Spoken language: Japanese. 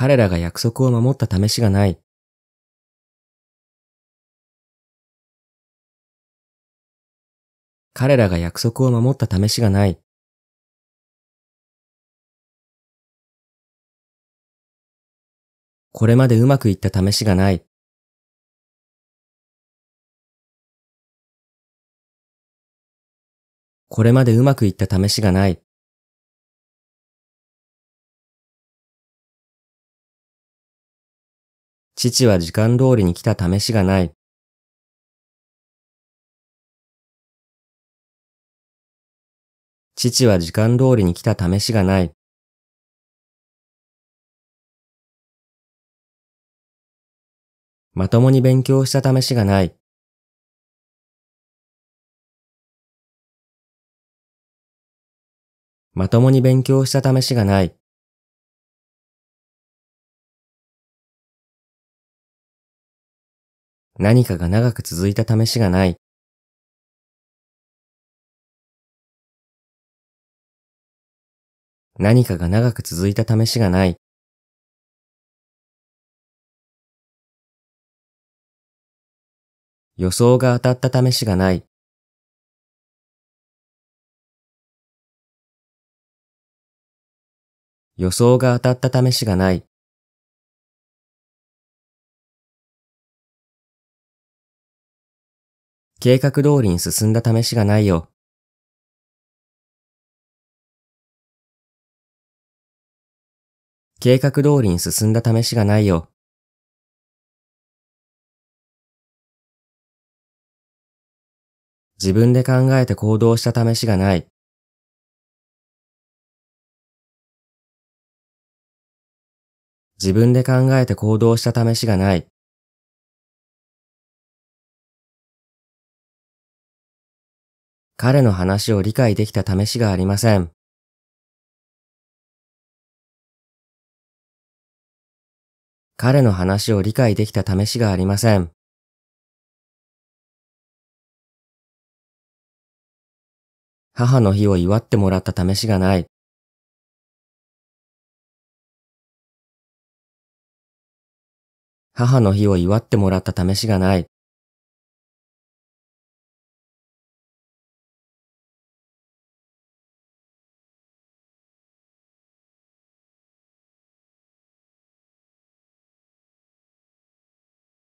彼らが約束を守った試しがない。彼らが約束を守った試しがない。これまでうまくいった試しがない。これまでうまくいった試しがない。父は時間通りに来た試しがない。父は時間通りに来た試しがない。まともに勉強した試しがない。まともに勉強した試しがない。何かが長く続いた試しがない。何かが長く続いた試しがない。予想が当たった試しがない。予想が当たった試しがない。計画通りに進んだ試しがないよ。計画通りに進んだ試しがないよ。自分で考えて行動した試しがない。自分で考えて行動した試しがない。彼の話を理解できた試しがありません。彼の話を理解できた試しがありません。母の日を祝ってもらった試しがない。母の日を祝ってもらった試しがない。